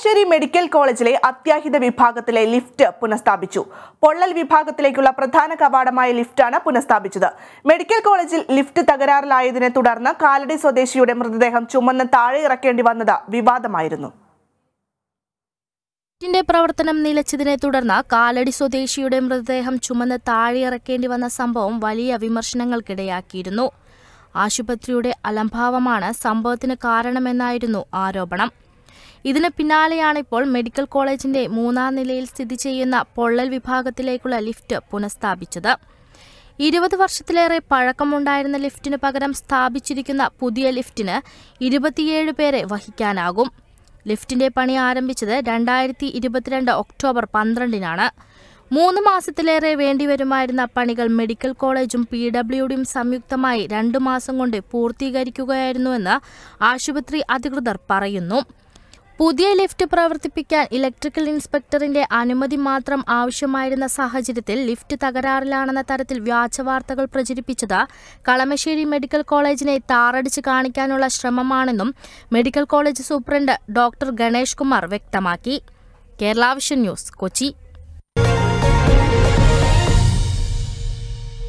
Kalamassery medical കോളേജിലെ അത്യാഹിത വിഭാഗത്തിലെ ലിഫ്റ്റ് പുനഃസ്ഥാപിച്ചു പൊള്ളൽ വിഭാഗത്തിലേക്കുള്ള പ്രധാന കവാടമായ ലിഫ്റ്റാണ് പുനഃസ്ഥാപിച്ചത് മെഡിക്കൽ കോളേജിൽ ലിഫ്റ്റ് തകരാറിലായതിനെ തുടർന്ന് കാലടി സ്വദേശിയുടെ മൃതദേഹം ചുമന്ന് താഴെ ഇറക്കേണ്ടി വന്നത് വിവാദമായിരുന്നു ലിഫ്റ്റിന്റെ പ്രവർത്തനം നിലച്ചതിനെ തുടർന്ന് കാലടി സ്വദേശിയുടെ മൃതദേഹം ചുമന്ന് താഴെ ഇറക്കേണ്ടി വന്ന സംഭവം വലിയ വിമർശനങ്ങൾക്കിടയാക്കിയിരുന്നു ആശുപത്രിയുടെ അലംഭാവമാണ് സംഭവത്തിന് കാരണമെന്നായിരുന്നു ആരോപണം ഇതിന് പിന്നാലെയാണ് ഇപ്പോൾ മെഡിക്കൽ കോളേജിന്റെ മൂന്നാം നിലയിൽ സ്ഥിതി ചെയ്യുന്ന പൊള്ളൽ വിഭാഗത്തിലേക്കുള്ള ലിഫ്റ്റ് പുനഃസ്ഥാപിച്ചത് ഇരുപത് വർഷത്തിലേറെ പഴക്കമുണ്ടായിരുന്ന ലിഫ്റ്റിന് പകരം സ്ഥാപിച്ചിരിക്കുന്ന പുതിയ ലിഫ്റ്റിന് ഇരുപത്തിയേഴ് പേരെ വഹിക്കാനാകും ലിഫ്റ്റിന്റെ പണി ആരംഭിച്ചത് രണ്ടായിരത്തി ഇരുപത്തിരണ്ട് ഒക്ടോബർ പന്ത്രണ്ടിനാണ് മൂന്ന് മാസത്തിലേറെ വേണ്ടിവരുമായിരുന്ന പണികൾ മെഡിക്കൽ കോളേജും പി ഡബ്ല്യുഡിയും സംയുക്തമായി രണ്ടു മാസം കൊണ്ട് പൂർത്തീകരിക്കുകയായിരുന്നുവെന്ന് ആശുപത്രി അധികൃതർ പറയുന്നു പുതിയ ലിഫ്റ്റ് പ്രവർത്തിപ്പിക്കാൻ ഇലക്ട്രിക്കൽ ഇൻസ്പെക്ടറിന്റെ അനുമതി മാത്രം ആവശ്യമായിരുന്ന സാഹചര്യത്തിൽ ലിഫ്റ്റ് തകരാറിലാണെന്ന തരത്തിൽ വ്യാജ വാർത്തകൾ പ്രചരിപ്പിച്ചത് കളമശ്ശേരി മെഡിക്കൽ കോളേജിനെ താറടിച്ച് കാണിക്കാനുള്ള ശ്രമമാണെന്നും medical college superintendent doctor Ganesh Kumar വ്യക്തമാക്കി കേരളാവിഷൻ ന്യൂസ് കൊച്ചി